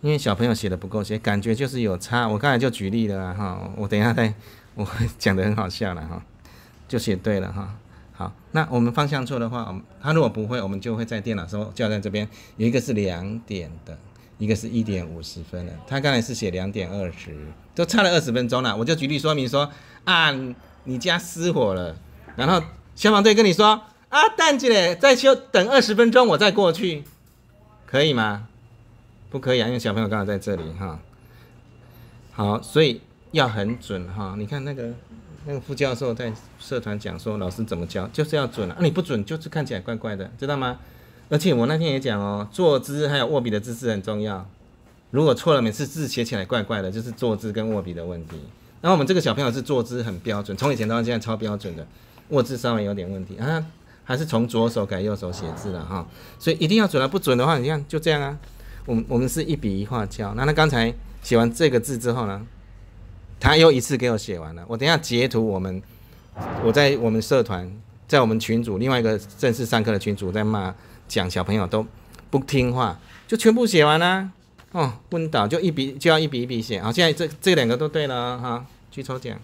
因为小朋友写的不够写，感觉就是有差。我刚才就举例了啊，哈，我等一下再，我讲的很好笑了哈，就写对了哈。好，那我们方向错的话，他如果不会，我们就会在电脑时候教在这边。有一个是两点的，一个是一点五十分的，他刚才是写两点二十，都差了二十分钟了。我就举例说明说啊，你家失火了，然后消防队跟你说啊，蛋姐再修等二十分钟，我再过去，可以吗？不可以，啊，因为小朋友刚好在这里哈。好，所以要很准哈。你看那个那个副教授在社团讲说，老师怎么教，就是要准啊。你不准，就是看起来怪怪的，知道吗？而且我那天也讲哦，坐姿还有握笔的姿势很重要。如果错了，每次字写起来怪怪的，就是坐姿跟握笔的问题。然后我们这个小朋友是坐姿很标准，从以前到现在超标准的，握姿稍微有点问题啊，还是从左手改右手写字了哈。所以一定要准了，不准的话，你看就这样啊。我我们是一笔一画教，那他刚才写完这个字之后呢，他又一次给我写完了。我等下截图我们，我在我们社团，在我们群组另外一个正式上课的群组在骂，讲小朋友都不听话，就全部写完了。哦，昏倒就一笔就要一笔一笔写。好，现在这这两个都对了哈，去抽奖。